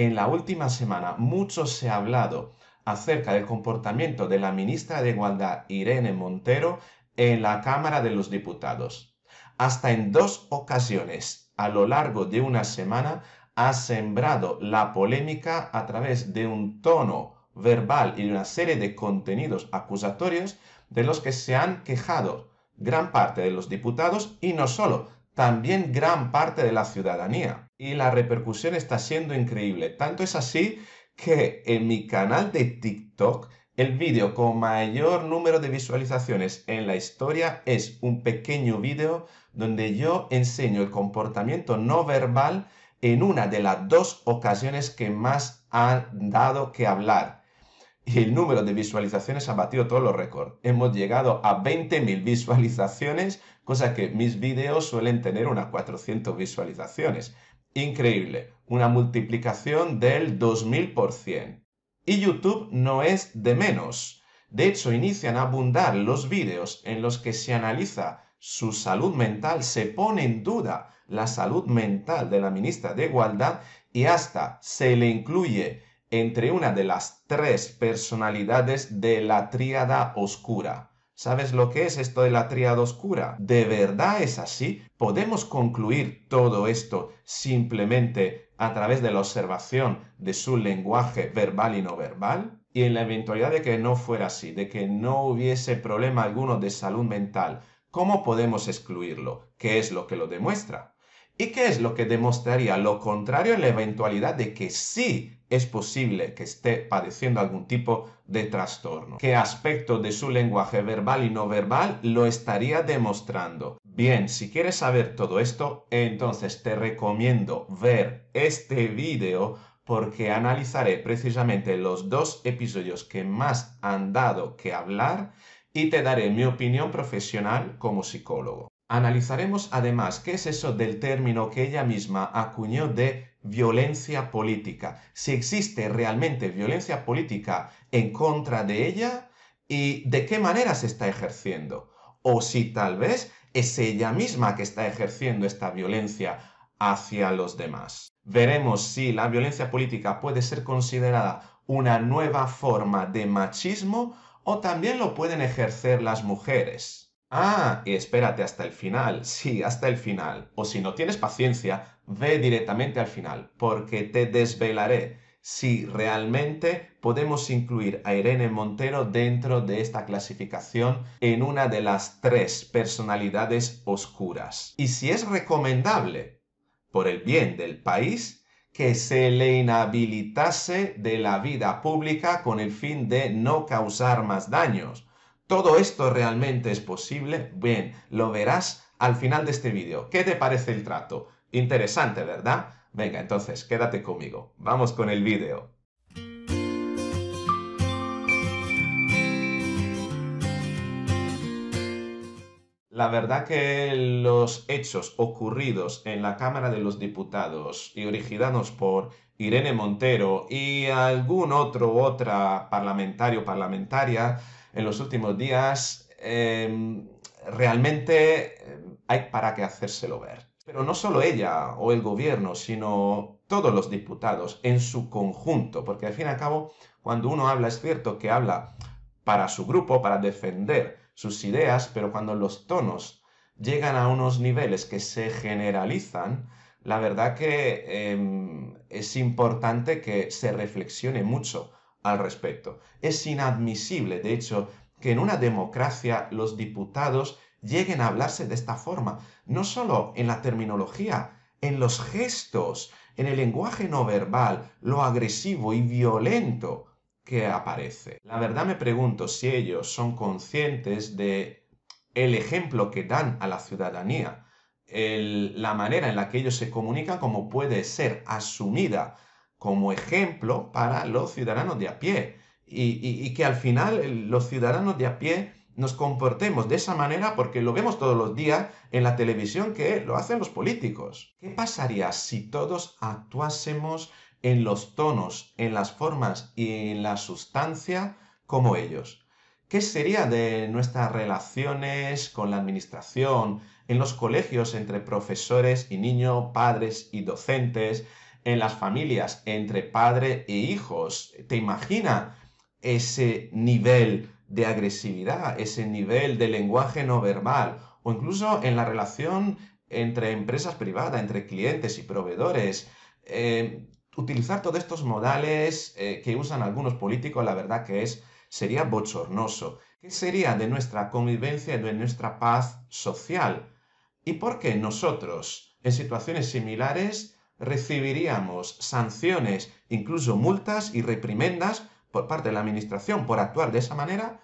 En la última semana mucho se ha hablado acerca del comportamiento de la ministra de Igualdad Irene Montero en la Cámara de los Diputados. Hasta en dos ocasiones a lo largo de una semana ha sembrado la polémica a través de un tono verbal y una serie de contenidos acusatorios de los que se han quejado gran parte de los diputados y no solo, también gran parte de la ciudadanía. Y la repercusión está siendo increíble. Tanto es así que en mi canal de TikTok el vídeo con mayor número de visualizaciones en la historia es un pequeño vídeo donde yo enseño el comportamiento no verbal en una de las dos ocasiones que más han dado que hablar. Y el número de visualizaciones ha batido todos los récords. Hemos llegado a 20.000 visualizaciones cosa que mis videos suelen tener unas 400 visualizaciones. Increíble, una multiplicación del 2000%. Y YouTube no es de menos. De hecho, inician a abundar los vídeos en los que se analiza su salud mental, se pone en duda la salud mental de la ministra de Igualdad y hasta se le incluye entre una de las tres personalidades de la tríada oscura. ¿Sabes lo que es esto de la triada oscura? ¿De verdad es así? ¿Podemos concluir todo esto simplemente a través de la observación de su lenguaje verbal y no verbal? Y en la eventualidad de que no fuera así, de que no hubiese problema alguno de salud mental, ¿cómo podemos excluirlo? ¿Qué es lo que lo demuestra? ¿Y qué es lo que demostraría lo contrario en la eventualidad de que sí es posible que esté padeciendo algún tipo de trastorno. ¿Qué aspecto de su lenguaje verbal y no verbal lo estaría demostrando? Bien, si quieres saber todo esto, entonces te recomiendo ver este vídeo porque analizaré precisamente los dos episodios que más han dado que hablar y te daré mi opinión profesional como psicólogo. Analizaremos además qué es eso del término que ella misma acuñó de violencia política. Si existe realmente violencia política en contra de ella y de qué manera se está ejerciendo. O si tal vez es ella misma que está ejerciendo esta violencia hacia los demás. Veremos si la violencia política puede ser considerada una nueva forma de machismo o también lo pueden ejercer las mujeres. Ah, y espérate hasta el final, sí, hasta el final. O si no tienes paciencia, Ve directamente al final, porque te desvelaré si realmente podemos incluir a Irene Montero dentro de esta clasificación en una de las tres personalidades oscuras. Y si es recomendable, por el bien del país, que se le inhabilitase de la vida pública con el fin de no causar más daños. ¿Todo esto realmente es posible? Bien, lo verás al final de este vídeo. ¿Qué te parece el trato? Interesante, ¿verdad? Venga, entonces, quédate conmigo. Vamos con el vídeo. La verdad que los hechos ocurridos en la Cámara de los Diputados y originados por Irene Montero y algún otro otra parlamentario parlamentaria en los últimos días, em, realmente em, hay para qué hacérselo ver. Pero no solo ella o el gobierno, sino todos los diputados en su conjunto, porque al fin y al cabo, cuando uno habla, es cierto que habla para su grupo, para defender sus ideas, pero cuando los tonos llegan a unos niveles que se generalizan, la verdad que em, es importante que se reflexione mucho al respecto. Es inadmisible, de hecho, que en una democracia los diputados lleguen a hablarse de esta forma, no solo en la terminología, en los gestos, en el lenguaje no verbal, lo agresivo y violento que aparece. La verdad me pregunto si ellos son conscientes de el ejemplo que dan a la ciudadanía, la manera en la que ellos se comunican como puede ser asumida como ejemplo para los ciudadanos de a pie y, y que al final eh, los ciudadanos de a pie nos comportemos de esa manera porque lo vemos todos los días en la televisión que lo hacen los políticos. ¿Qué pasaría si todos actuásemos en los tonos, en las formas y en la sustancia como ellos? ¿Qué sería de nuestras relaciones con la administración, en los colegios entre profesores y niños, padres y docentes, en las familias entre padre e hijos? ¿Te imaginas ese nivel de agresividad, ese nivel de lenguaje no verbal, o incluso en la relación entre empresas privadas, entre clientes y proveedores. Eh, utilizar todos estos modales eh, que usan algunos políticos, la verdad que es, sería bochornoso. ¿Qué sería de nuestra convivencia y de nuestra paz social? ¿Y por qué nosotros, en situaciones similares, recibiríamos sanciones, incluso multas y reprimendas por parte de la administración por actuar de esa manera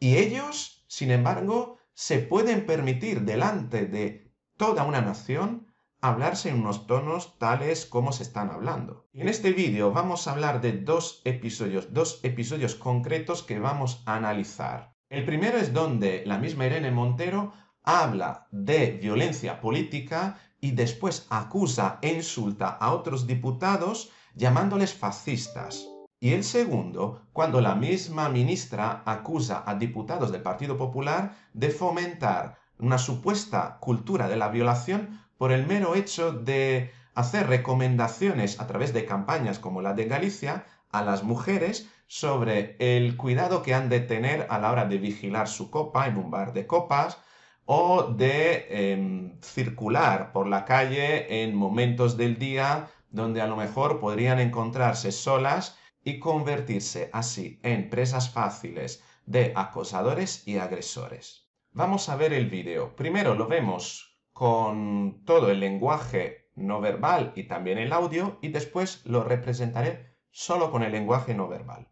y ellos, sin embargo, se pueden permitir delante de toda una nación hablarse en unos tonos tales como se están hablando. En este vídeo vamos a hablar de dos episodios, dos episodios concretos que vamos a analizar. El primero es donde la misma Irene Montero habla de violencia política y después acusa e insulta a otros diputados llamándoles fascistas y el segundo cuando la misma ministra acusa a diputados del partido popular de fomentar una supuesta cultura de la violación por el mero hecho de hacer recomendaciones a través de campañas como la de Galicia a las mujeres sobre el cuidado que han de tener a la hora de vigilar su copa en un bar de copas o de em, circular por la calle en momentos del día donde a lo mejor podrían encontrarse solas y convertirse así en presas fáciles de acosadores y agresores. Vamos a ver el vídeo. Primero lo vemos con todo el lenguaje no verbal y también el audio y después lo representaré solo con el lenguaje no verbal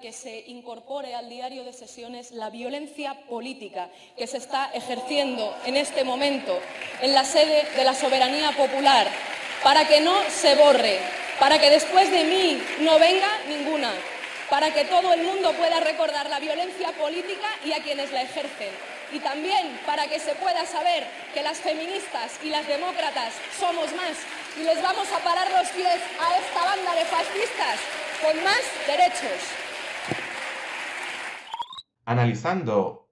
que se incorpore al diario de sesiones la violencia política que se está ejerciendo en este momento en la sede de la soberanía popular, para que no se borre para que después de mí no venga ninguna, para que todo el mundo pueda recordar la violencia política y a quienes la ejercen, y también para que se pueda saber que las feministas y las demócratas somos más y les vamos a parar los pies a esta banda de fascistas con más derechos. Analizando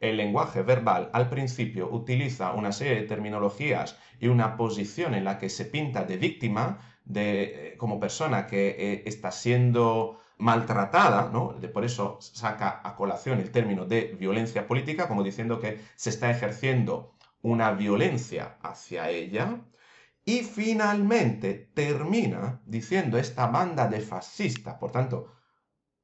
el lenguaje verbal al principio utiliza una serie de terminologías y una posición en la que se pinta de víctima eh, como persona que eh, está siendo maltratada, ¿no? De, por eso saca a colación el término de violencia política, como diciendo que se está ejerciendo una violencia hacia ella. Y finalmente termina diciendo esta banda de fascistas, por tanto,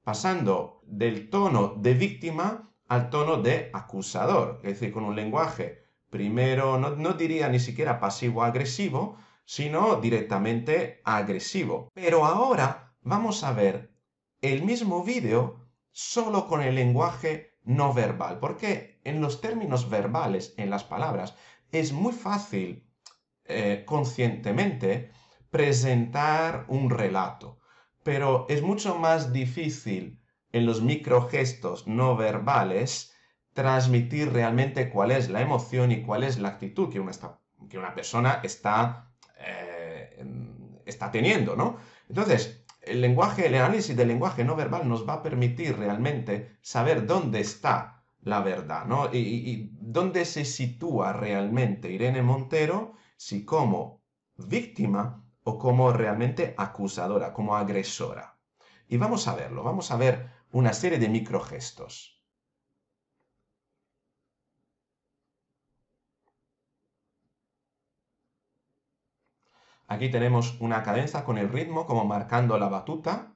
pasando del tono de víctima al tono de acusador, es decir, con un lenguaje primero, no diría ni siquiera pasivo-agresivo, sino directamente agresivo. Pero ahora vamos a ver el mismo vídeo solo con el lenguaje no verbal, porque en los términos verbales, en las palabras, es muy fácil eh, conscientemente presentar un relato, pero es mucho más difícil en los microgestos no verbales transmitir realmente cuál es la emoción y cuál es la actitud que que una persona está eh, está teniendo, ¿no? Entonces, el lenguaje, el análisis del lenguaje no verbal nos va a permitir realmente saber dónde está la verdad, ¿no? Y, y dónde se sitúa realmente Irene Montero, si como víctima o como realmente acusadora, como agresora. Y vamos a verlo, vamos a ver una serie de microgestos. Aquí tenemos una cadenza con el ritmo, como marcando la batuta.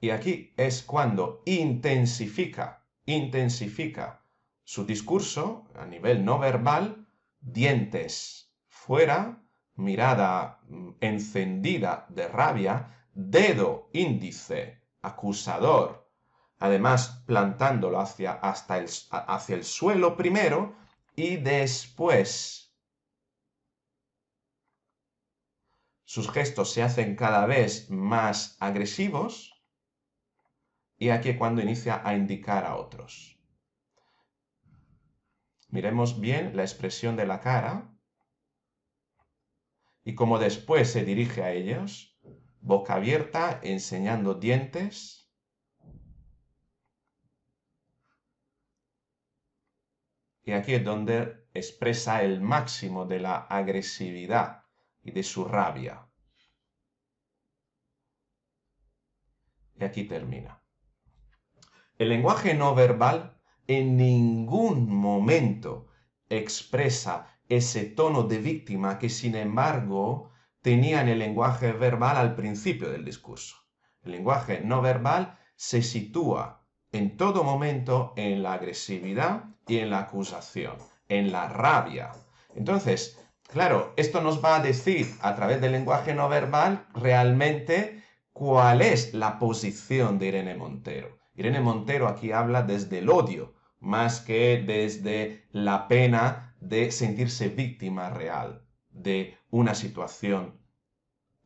Y aquí es cuando intensifica, intensifica su discurso a nivel no verbal, dientes fuera, mirada mm, encendida de rabia, dedo índice, acusador. Además, plantándolo hacia, hasta el, hacia el suelo primero y después. Sus gestos se hacen cada vez más agresivos. Y aquí cuando inicia a indicar a otros. Miremos bien la expresión de la cara y como después se dirige a ellos, boca abierta, enseñando dientes. Y aquí es donde expresa el máximo de la agresividad y de su rabia. Y aquí termina. El lenguaje no verbal en ningún momento expresa ese tono de víctima que sin embargo tenía en el lenguaje verbal al principio del discurso. El lenguaje no verbal se sitúa en todo momento en la agresividad y en la acusación, en la rabia. Entonces, claro, esto nos va a decir a través del lenguaje no verbal realmente cuál es la posición de Irene Montero. Irene Montero aquí habla desde el odio, más que desde la pena de sentirse víctima real de una situación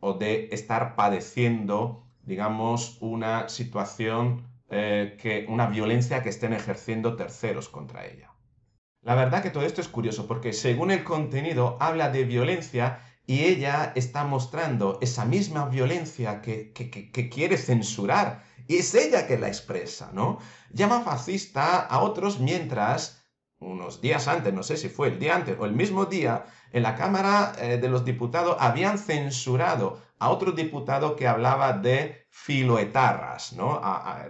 o de estar padeciendo, digamos, una situación, eh, que, una violencia que estén ejerciendo terceros contra ella. La verdad que todo esto es curioso porque según el contenido habla de violencia y ella está mostrando esa misma violencia que, que, quiere censurar y es ella que la expresa, ¿no? Llama fascista a otros mientras unos días antes, no sé si fue el día antes o el mismo día, en la Cámara eh, de los Diputados habían censurado a otro diputado que hablaba de filoetarras, ¿no?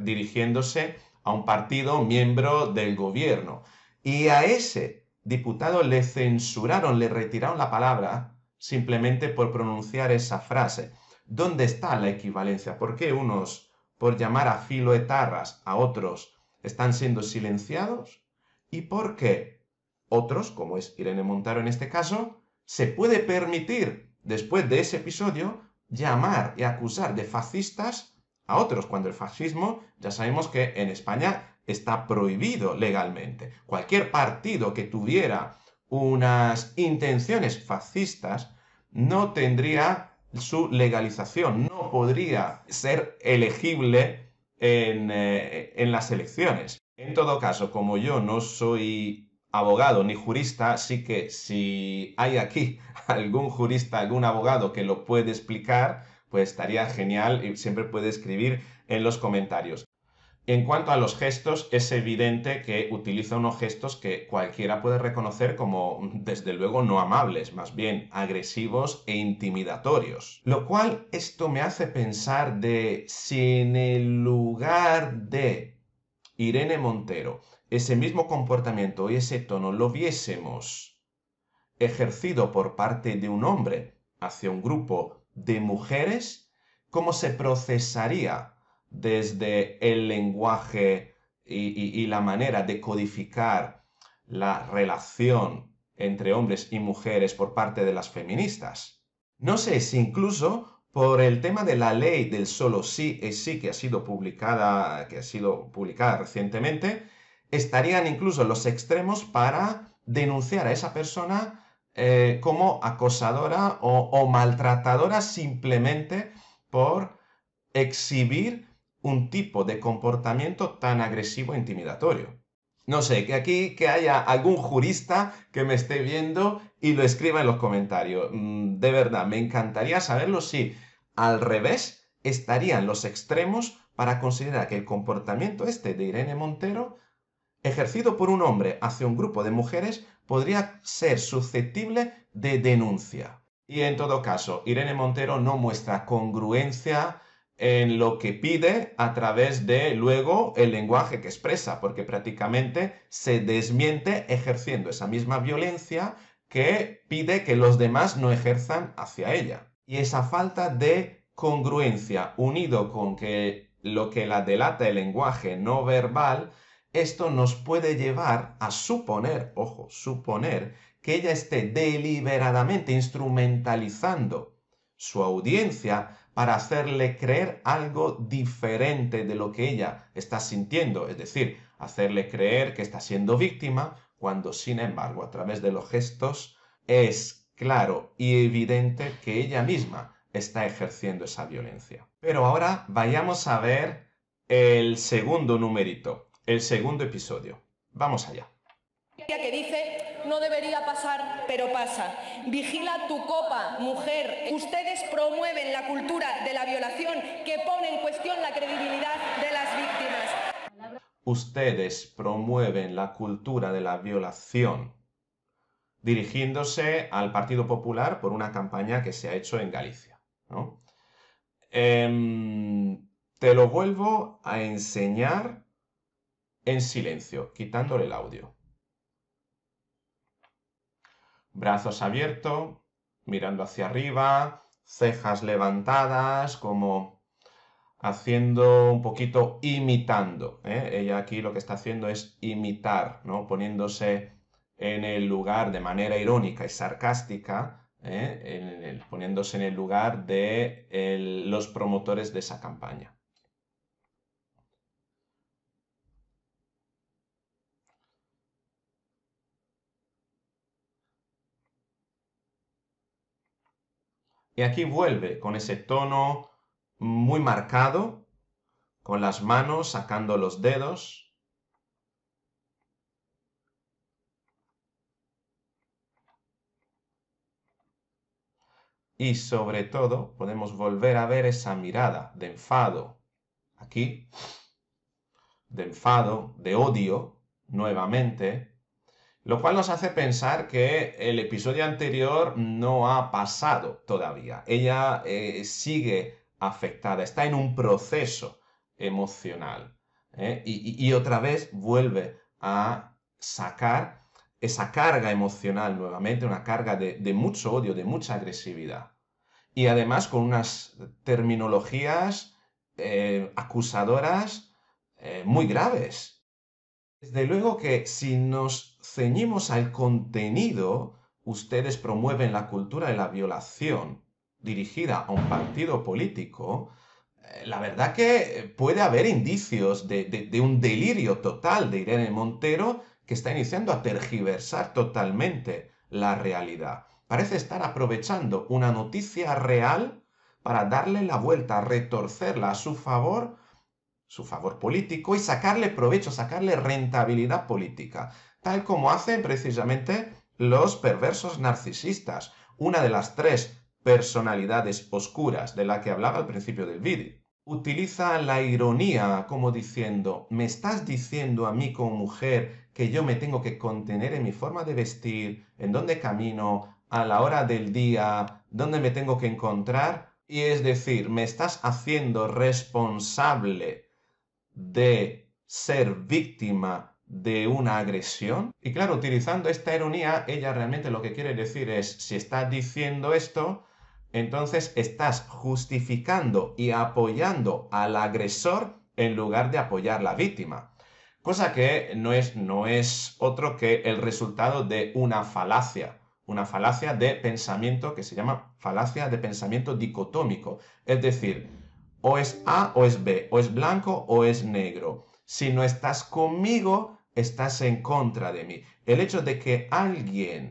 dirigiéndose a un partido miembro del gobierno. Y a ese diputado le censuraron, le retiraron la palabra simplemente por pronunciar esa frase. ¿Dónde está la equivalencia? ¿Por qué unos, por llamar a filoetarras a otros, están siendo silenciados y qué otros, como es Irene Montaro en este caso, se puede permitir, después de ese episodio, llamar y acusar de fascistas a otros, cuando el fascismo ya sabemos que en España está prohibido legalmente. Cualquier partido que tuviera unas intenciones fascistas no tendría su legalización, no podría ser elegible en, eh, en las elecciones. En todo caso, como yo no soy abogado ni jurista, sí que si hay aquí algún jurista, algún abogado que lo puede explicar, pues estaría genial y siempre puede escribir en los comentarios. En cuanto a los gestos, es evidente que utiliza unos gestos que cualquiera puede reconocer como, desde luego, no amables, más bien agresivos e intimidatorios. Lo cual esto me hace pensar de si en el lugar de Irene Montero, ese mismo comportamiento y ese tono lo viésemos ejercido por parte de un hombre hacia un grupo de mujeres, ¿cómo se procesaría desde el lenguaje y, la manera de codificar la relación entre hombres y mujeres por parte de las feministas? No sé si incluso por el tema de la ley del solo sí es sí que ha sido publicada, que ha sido publicada recientemente, estarían incluso los extremos para denunciar a esa persona eh, como acosadora o maltratadora simplemente por exhibir un tipo de comportamiento tan agresivo e intimidatorio. No sé, que aquí que haya algún jurista que me esté viendo y lo escriba en los comentarios. Mm, de verdad, me encantaría saberlo si al revés estarían los extremos para considerar que el comportamiento este de Irene Montero, ejercido por un hombre hacia un grupo de mujeres, podría ser susceptible de denuncia. Y en todo caso, Irene Montero no muestra congruencia en lo que pide a través de luego el lenguaje que expresa, porque prácticamente se desmiente ejerciendo esa misma violencia que pide que los demás no ejerzan hacia ella. Y esa falta de congruencia unido con que lo que la delata el lenguaje no verbal, esto nos puede llevar a suponer, ojo, suponer que ella esté deliberadamente instrumentalizando su audiencia para hacerle creer algo diferente de lo que ella está sintiendo, es decir, hacerle creer que está siendo víctima, cuando sin embargo a través de los gestos es claro y evidente que ella misma está ejerciendo esa violencia. Pero ahora vayamos a ver el segundo numerito, el segundo episodio. Vamos allá no debería pasar, pero pasa. Vigila tu copa, mujer. Ustedes promueven la cultura de la violación que pone en cuestión la credibilidad de las víctimas. Ustedes promueven la cultura de la violación dirigiéndose al Partido Popular por una campaña que se ha hecho en Galicia. Em, te lo vuelvo a enseñar en silencio, quitándole el audio brazos abiertos, mirando hacia arriba, cejas levantadas, como haciendo un poquito imitando. ¿eh? Ella aquí lo que está haciendo es imitar, ¿no? poniéndose en el lugar de manera irónica y sarcástica, ¿eh? poniéndose en el lugar de los promotores de esa campaña. Y aquí vuelve con ese tono muy marcado, con las manos sacando los dedos. Y sobre todo podemos volver a ver esa mirada de enfado aquí, de enfado, de odio, nuevamente, lo cual nos hace pensar que el episodio anterior no ha pasado todavía. Ella eh, sigue afectada, está en un proceso emocional. ¿eh? Y, otra vez vuelve a sacar esa carga emocional nuevamente, una carga de, mucho odio, de mucha agresividad. Y además con unas terminologías eh, acusadoras muy graves. Desde luego que si nos ceñimos al contenido, ustedes promueven la cultura de la violación dirigida a un partido político, eh, la verdad que eh, puede haber indicios de, un delirio total de Irene Montero que está iniciando a tergiversar totalmente la realidad. Parece estar aprovechando una noticia real para darle la vuelta, retorcerla a su favor, su favor político, y sacarle provecho, sacarle rentabilidad política tal como hacen precisamente los perversos narcisistas, una de las tres personalidades oscuras de la que hablaba al principio del vídeo. Utiliza la ironía como diciendo, me estás diciendo a mí como mujer que yo me tengo que contener en mi forma de vestir, en dónde camino, a la hora del día, dónde me tengo que encontrar, y es decir, me estás haciendo responsable de ser víctima de una agresión. Y claro, utilizando esta ironía, ella realmente lo que quiere decir es, si estás diciendo esto, entonces estás justificando y apoyando al agresor en lugar de apoyar la víctima. Cosa que no es, no es otro que el resultado de una falacia, una falacia de pensamiento que se llama falacia de pensamiento dicotómico. Es decir, o es A o es B, o es blanco o es negro. Si no estás conmigo, estás en contra de mí. El hecho de que alguien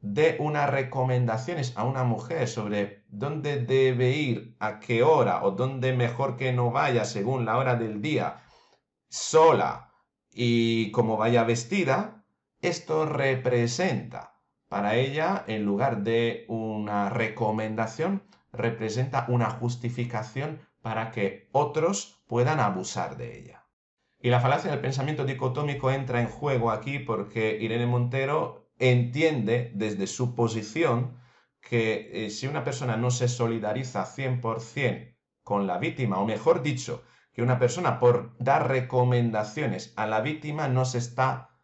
dé unas recomendaciones a una mujer sobre dónde debe ir, a qué hora o dónde mejor que no vaya según la hora del día, sola y como vaya vestida, esto representa para ella, en lugar de una recomendación, representa una justificación para que otros puedan abusar de ella. Y la falacia del pensamiento dicotómico entra en juego aquí porque Irene Montero entiende desde su posición que eh, si una persona no se solidariza 100% con la víctima, o mejor dicho, que una persona por dar recomendaciones a la víctima no se está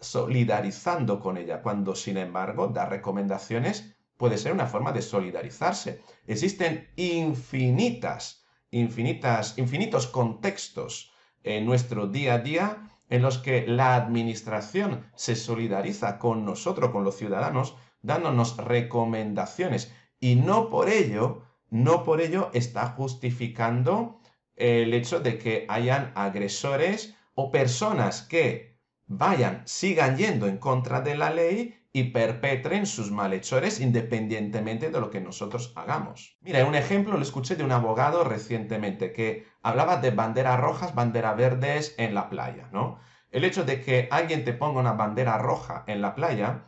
solidarizando con ella, cuando sin embargo dar recomendaciones puede ser una forma de solidarizarse. Existen infinitas, infinitas, infinitos contextos en nuestro día a día en los que la administración se solidariza con nosotros, con los ciudadanos, dándonos recomendaciones. Y no por ello, no por ello está justificando el hecho de que hayan agresores o personas que vayan, sigan yendo en contra de la ley y perpetren sus malhechores independientemente de lo que nosotros hagamos. Mira, un ejemplo lo escuché de un abogado recientemente que hablaba de banderas rojas, banderas verdes en la playa, ¿no? El hecho de que alguien te ponga una bandera roja en la playa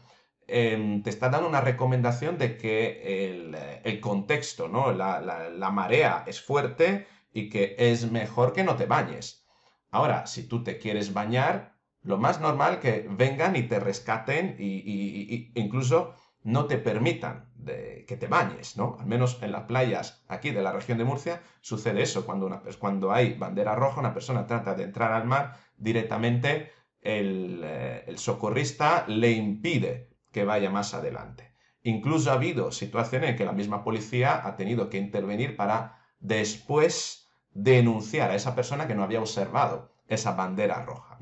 em, te está dando una recomendación de que el, eh, contexto, ¿no? la marea es fuerte y que es mejor que no te bañes. Ahora, si tú te quieres bañar, lo más normal que vengan y te rescaten y, incluso no te permitan que te bañes, ¿no? Al menos en las playas aquí de la región de Murcia sucede eso. Cuando, pues, cuando hay bandera roja, una persona trata de entrar al mar, directamente eh, el, socorrista le impide que vaya más adelante. Incluso ha habido situaciones en que la misma policía ha tenido que intervenir para después denunciar a esa persona que no había observado esa bandera roja,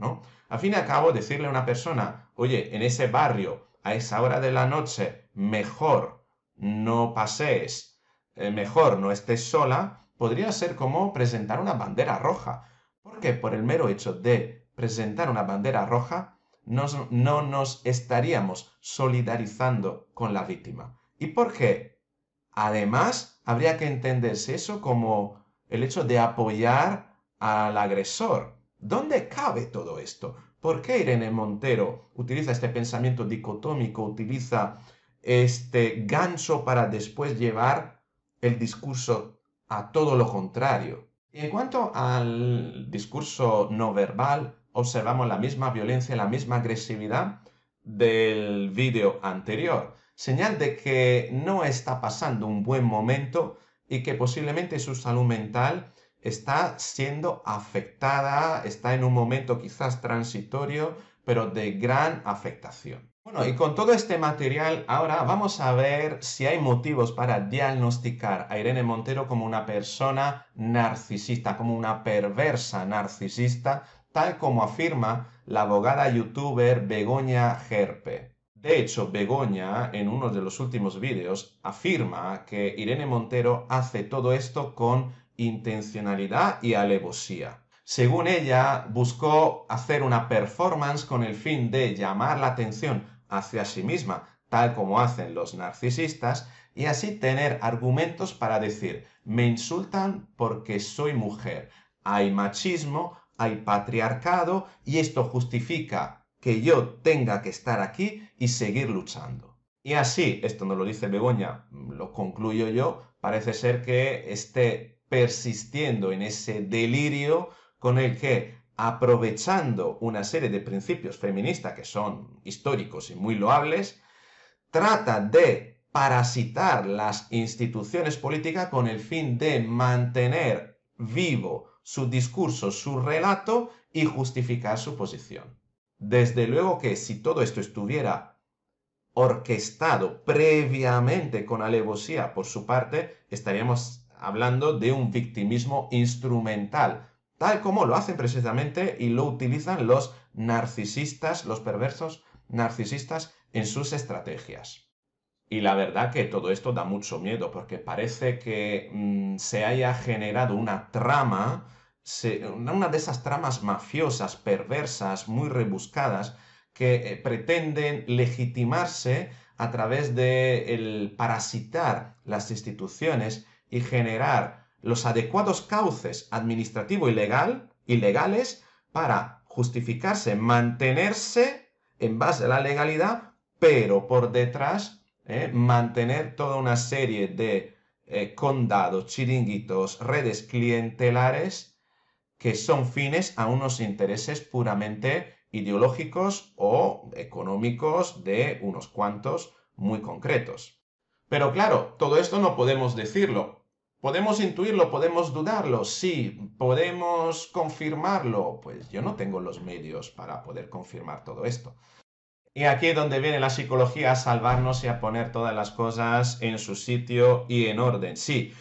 a fin y al cabo, decirle a una persona, oye, en ese barrio, a esa hora de la noche, mejor no pasees, eh, mejor no estés sola, podría ser como presentar una bandera roja. Porque por el mero hecho de presentar una bandera roja, no nos estaríamos solidarizando con la víctima. ¿Y por qué? Además, habría que entenderse eso como el hecho de apoyar al agresor, ¿Dónde cabe todo esto? ¿Por qué Irene Montero utiliza este pensamiento dicotómico, utiliza este gancho para después llevar el discurso a todo lo contrario? en cuanto al discurso no verbal, observamos la misma violencia, la misma agresividad del vídeo anterior. Señal de que no está pasando un buen momento y que posiblemente su salud mental está siendo afectada, está en un momento quizás transitorio, pero de gran afectación. Bueno, y con todo este material, ahora vamos a ver si hay motivos para diagnosticar a Irene Montero como una persona narcisista, como una perversa narcisista, tal como afirma la abogada youtuber Begoña Gerpe. De hecho, Begoña, en uno de los últimos vídeos, afirma que Irene Montero hace todo esto con intencionalidad y alevosía. Según ella, buscó hacer una performance con el fin de llamar la atención hacia sí misma, tal como hacen los narcisistas, y así tener argumentos para decir, me insultan porque soy mujer, hay machismo, hay patriarcado, y esto justifica que yo tenga que estar aquí y seguir luchando. Y así, esto no lo dice Begoña, lo concluyo yo, parece ser que este persistiendo en ese delirio con el que, aprovechando una serie de principios feministas que son históricos y muy loables, trata de parasitar las instituciones políticas con el fin de mantener vivo su discurso, su relato y justificar su posición. Desde luego que si todo esto estuviera orquestado previamente con alevosía por su parte, estaríamos hablando de un victimismo instrumental, tal como lo hacen precisamente y lo utilizan los narcisistas, los perversos narcisistas en sus estrategias. Y la verdad que todo esto da mucho miedo porque parece que mm, se haya generado una trama, una de esas tramas mafiosas, perversas, muy rebuscadas, que eh, pretenden legitimarse a través de el parasitar las instituciones y generar los adecuados cauces administrativo y legal legales para justificarse, mantenerse en base a la legalidad, pero por detrás eh, mantener toda una serie de eh, condados, chiringuitos, redes clientelares que son fines a unos intereses puramente ideológicos o económicos de unos cuantos muy concretos. Pero claro, todo esto no podemos decirlo, Podemos intuirlo, podemos dudarlo, sí, podemos confirmarlo. Pues yo no tengo los medios para poder confirmar todo esto. Y aquí es donde viene la psicología a salvarnos y a poner todas las cosas en su sitio y en orden. Sí,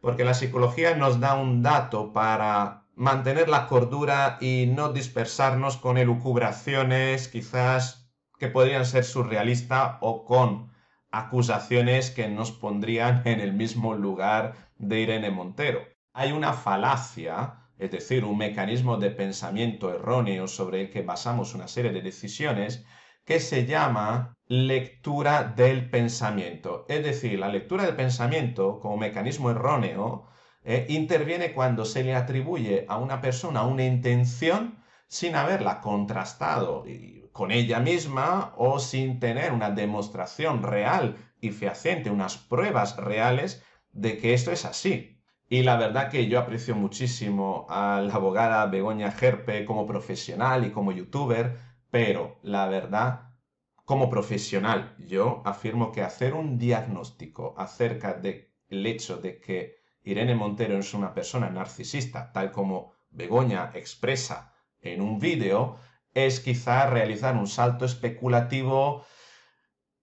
porque la psicología nos da un dato para mantener la cordura y no dispersarnos con elucubraciones quizás que podrían ser surrealistas o con acusaciones que nos pondrían en el mismo lugar de Irene Montero. Hay una falacia, es decir, un mecanismo de pensamiento erróneo sobre el que basamos una serie de decisiones que se llama lectura del pensamiento. Es decir, la lectura del pensamiento como mecanismo erróneo eh, interviene cuando se le atribuye a una persona una intención sin haberla contrastado y con ella misma o sin tener una demostración real y fehaciente, unas pruebas reales de que esto es así. Y la verdad que yo aprecio muchísimo a la abogada Begoña Gerpe como profesional y como youtuber, pero la verdad, como profesional, yo afirmo que hacer un diagnóstico acerca del hecho de que Irene Montero es una persona narcisista, tal como Begoña expresa en un vídeo, es quizá realizar un salto especulativo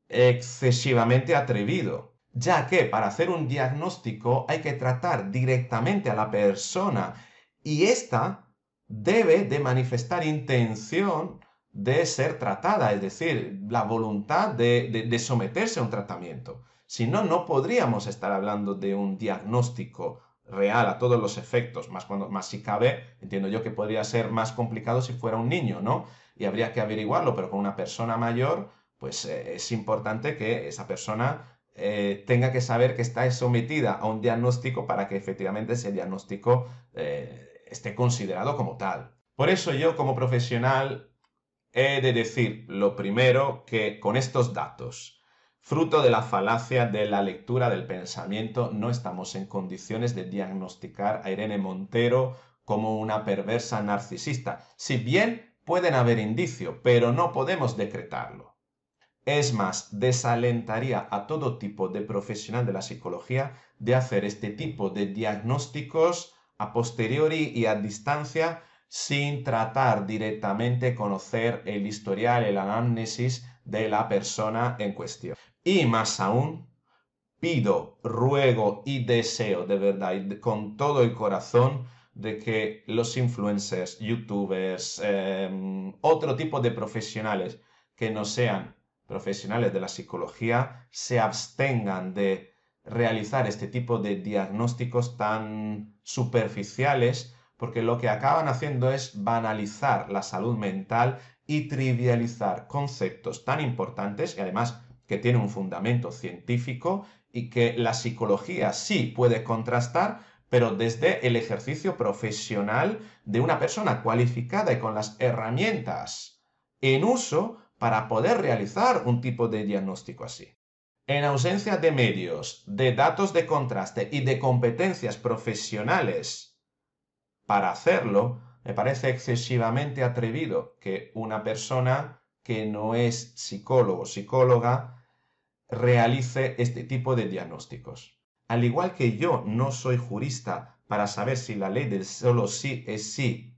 excesivamente atrevido, ya que para hacer un diagnóstico hay que tratar directamente a la persona y ésta debe de manifestar intención de ser tratada, es decir, la voluntad de someterse a un tratamiento. Si no, no podríamos estar hablando de un diagnóstico real a todos los efectos, más, cuando, más si cabe, entiendo yo que podría ser más complicado si fuera un niño, ¿no? Y habría que averiguarlo, pero con una persona mayor, pues eh, es importante que esa persona eh, tenga que saber que está sometida a un diagnóstico para que efectivamente ese diagnóstico eh, esté considerado como tal. Por eso yo como profesional he de decir lo primero que con estos datos, Fruto de la falacia de la lectura del pensamiento, no estamos en condiciones de diagnosticar a Irene Montero como una perversa narcisista, si bien pueden haber indicio, pero no podemos decretarlo. Es más, desalentaría a todo tipo de profesional de la psicología de hacer este tipo de diagnósticos a posteriori y a distancia sin tratar directamente conocer el historial, el anamnesis de la persona en cuestión. Y más aún, pido, ruego y deseo de verdad y con todo el corazón de que los influencers, youtubers, em, otro tipo de profesionales que no sean profesionales de la psicología se abstengan de realizar este tipo de diagnósticos tan superficiales porque lo que acaban haciendo es banalizar la salud mental y trivializar conceptos tan importantes y además que tienen un fundamento científico y que la psicología sí puede contrastar, pero desde el ejercicio profesional de una persona cualificada y con las herramientas en uso para poder realizar un tipo de diagnóstico así. En ausencia de medios, de datos de contraste y de competencias profesionales para hacerlo, me parece excesivamente atrevido que una persona que no es psicólogo o psicóloga realice este tipo de diagnósticos. Al igual que yo no soy jurista para saber si la ley del solo sí es sí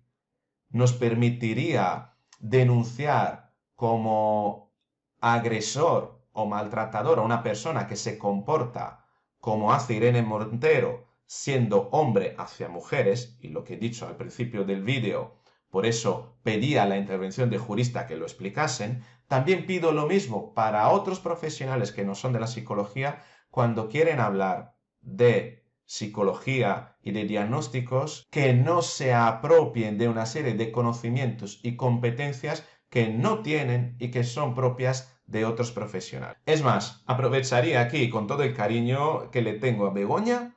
nos permitiría denunciar como agresor o maltratador a una persona que se comporta como hace Irene Montero siendo hombre hacia mujeres, y lo que he dicho al principio del vídeo, por eso pedía la intervención de jurista que lo explicasen, también pido lo mismo para otros profesionales que no son de la psicología cuando quieren hablar de psicología y de diagnósticos que no se apropien de una serie de conocimientos y competencias que no tienen y que son propias de otros profesionales. Es más, aprovecharía aquí con todo el cariño que le tengo a Begoña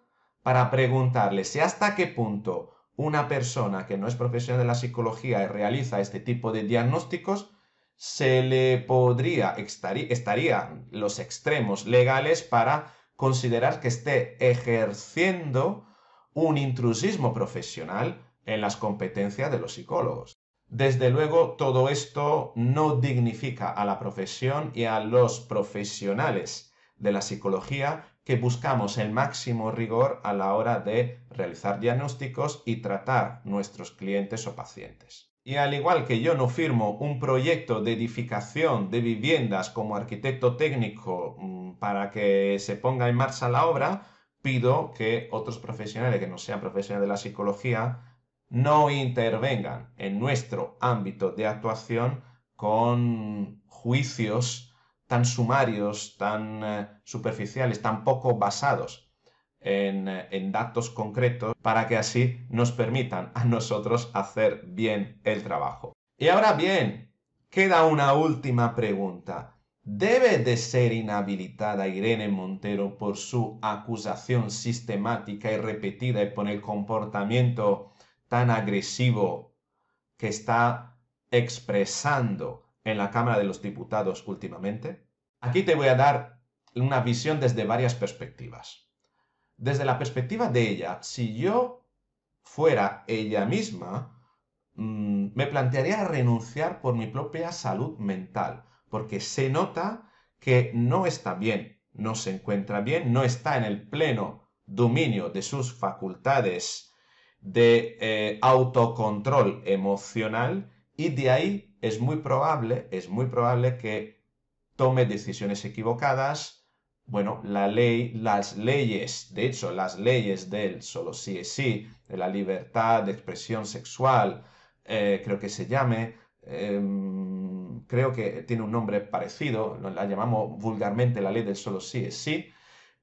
para preguntarle si hasta qué punto una persona que no es profesional de la psicología y realiza este tipo de diagnósticos, se le podría, estaría, los extremos legales para considerar que esté ejerciendo un intrusismo profesional en las competencias de los psicólogos. Desde luego, todo esto no dignifica a la profesión y a los profesionales de la psicología que buscamos el máximo rigor a la hora de realizar diagnósticos y tratar nuestros clientes o pacientes. Y al igual que yo no firmo un proyecto de edificación de viviendas como arquitecto técnico mm, para que se ponga en marcha la obra, pido que otros profesionales que no sean profesionales de la psicología no intervengan en nuestro ámbito de actuación con juicios tan sumarios, tan eh, superficiales, tan poco basados en, eh, en datos concretos, para que así nos permitan a nosotros hacer bien el trabajo. Y ahora bien, queda una última pregunta. ¿Debe de ser inhabilitada Irene Montero por su acusación sistemática y repetida y por el comportamiento tan agresivo que está expresando en la Cámara de los Diputados últimamente? Aquí te voy a dar una visión desde varias perspectivas. Desde la perspectiva de ella, si yo fuera ella misma, mm, me plantearía renunciar por mi propia salud mental, porque se nota que no está bien, no se encuentra bien, no está en el pleno dominio de sus facultades de eh, autocontrol emocional y de ahí es muy probable, es muy probable que tome decisiones equivocadas. Bueno, la ley, las leyes, de hecho, las leyes del solo sí es sí, de la libertad de expresión sexual, eh, creo que se llame, em, creo que tiene un nombre parecido, la llamamos vulgarmente la ley del solo sí es sí.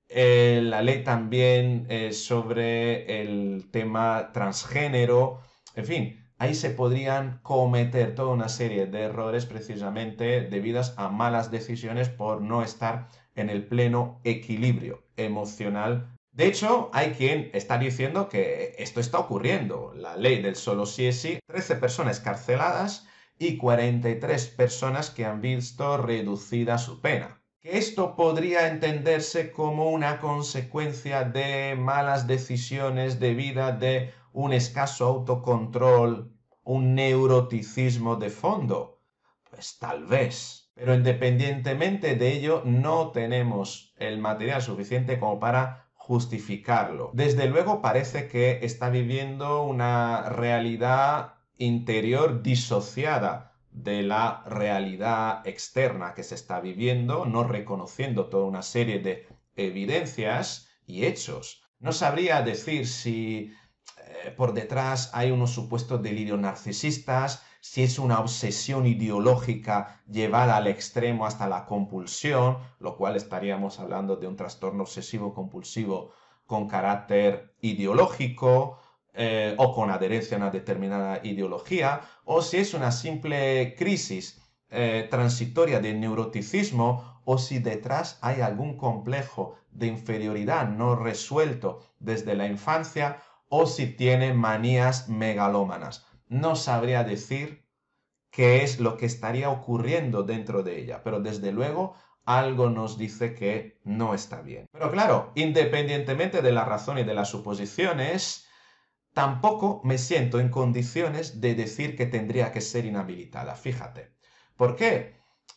Eh, la ley también sobre el tema transgénero, en fin, ahí se podrían cometer toda una serie de errores precisamente debidas a malas decisiones por no estar en el pleno equilibrio emocional. De hecho, hay quien está diciendo que esto está ocurriendo. La ley del solo sí es sí, 13 personas carceladas y 43 personas que han visto reducida su pena. Que esto podría entenderse como una consecuencia de malas decisiones de vida de un escaso autocontrol, un neuroticismo de fondo? Pues tal vez. Pero independientemente de ello, no tenemos el material suficiente como para justificarlo. Desde luego parece que está viviendo una realidad interior disociada de la realidad externa que se está viviendo, no reconociendo toda una serie de evidencias y hechos. No sabría decir si por detrás hay unos supuestos delirios narcisistas, si es una obsesión ideológica llevada al extremo hasta la compulsión, lo cual estaríamos hablando de un trastorno obsesivo-compulsivo con carácter ideológico eh, o con adherencia a una determinada ideología, o si es una simple crisis eh, transitoria de neuroticismo o si detrás hay algún complejo de inferioridad no resuelto desde la infancia o si tiene manías megalómanas. No sabría decir qué es lo que estaría ocurriendo dentro de ella, pero desde luego algo nos dice que no está bien. Pero claro, independientemente de la razón y de las suposiciones, tampoco me siento en condiciones de decir que tendría que ser inhabilitada, fíjate. ¿Por qué?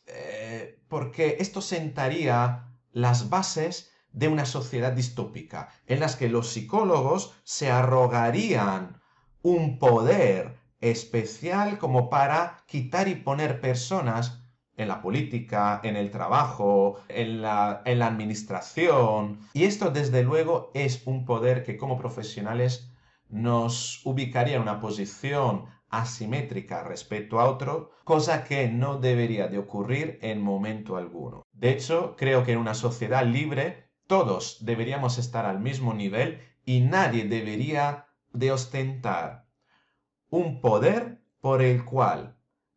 Eh, porque esto sentaría las bases de una sociedad distópica, en las que los psicólogos se arrogarían un poder especial como para quitar y poner personas en la política, en el trabajo, en la, en la administración. Y esto desde luego es un poder que como profesionales nos ubicaría en una posición asimétrica respecto a otro, cosa que no debería de ocurrir en momento alguno. De hecho, creo que en una sociedad libre todos deberíamos estar al mismo nivel y nadie debería de ostentar un poder por el cual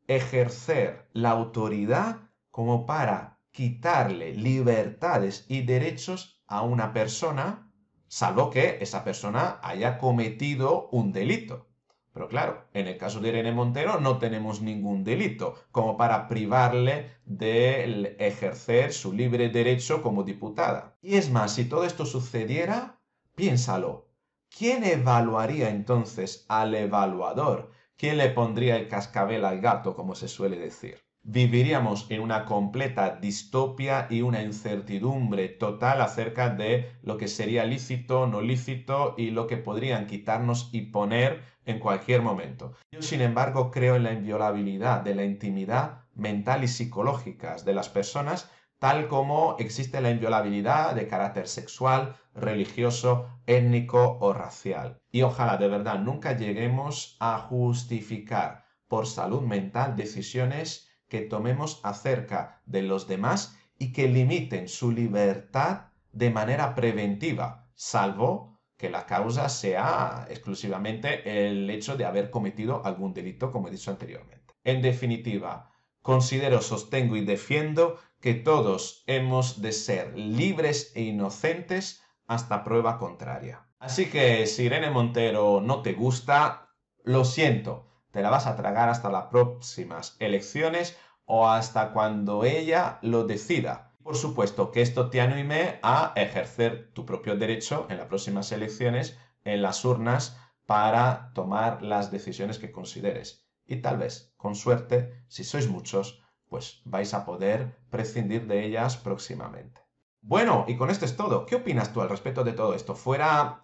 ejercer la autoridad como para quitarle libertades y derechos a una persona, salvo que esa persona haya cometido un delito. Pero claro, en el caso de Irene Montero no tenemos ningún delito como para privarle de ejercer su libre derecho como diputada. Y es más, si todo esto sucediera, piénsalo, ¿quién evaluaría entonces al evaluador? ¿Quién le pondría el cascabel al gato, como se suele decir? viviríamos en una completa distopia y una incertidumbre total acerca de lo que sería lícito, no lícito y lo que podrían quitarnos y poner en cualquier momento. Yo, sin embargo, creo en la inviolabilidad de la intimidad mental y psicológica de las personas, tal como existe la inviolabilidad de carácter sexual, religioso, étnico o racial. Y ojalá de verdad nunca lleguemos a justificar por salud mental decisiones que tomemos acerca de los demás y que limiten su libertad de manera preventiva, salvo que la causa sea exclusivamente el hecho de haber cometido algún delito, como he dicho anteriormente. En definitiva, considero, sostengo y defiendo que todos hemos de ser libres e inocentes hasta prueba contraria. Así que si Irene Montero no te gusta, lo siento te la vas a tragar hasta las próximas elecciones o hasta cuando ella lo decida. Por supuesto que esto te anime a ejercer tu propio derecho en las próximas elecciones, en las urnas, para tomar las decisiones que consideres. Y tal vez, con suerte, si sois muchos, pues vais a poder prescindir de ellas próximamente. Bueno, y con esto es todo. ¿Qué opinas tú al respecto de todo esto? Fuera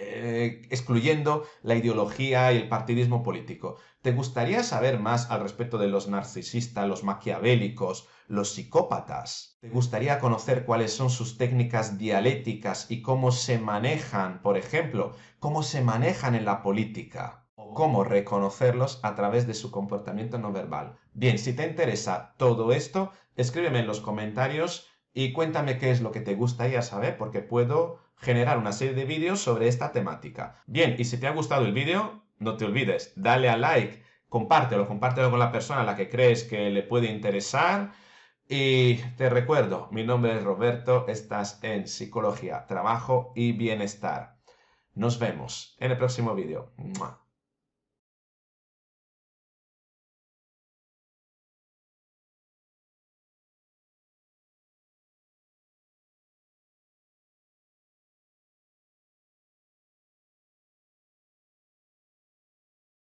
eh, excluyendo la ideología y el partidismo político. ¿Te gustaría saber más al respecto de los narcisistas, los maquiavélicos, los psicópatas? ¿Te gustaría conocer cuáles son sus técnicas dialécticas y cómo se manejan, por ejemplo, cómo se manejan en la política? o cómo reconocerlos a través de su comportamiento no verbal. Bien, si te interesa todo esto, escríbeme en los comentarios y cuéntame qué es lo que te gusta ya saber porque puedo generar una serie de vídeos sobre esta temática. Bien, y si te ha gustado el vídeo, no te olvides, dale a like, compártelo, compártelo con la persona a la que crees que le puede interesar. Y te recuerdo, mi nombre es Roberto, estás en Psicología, Trabajo y Bienestar. Nos vemos en el próximo vídeo.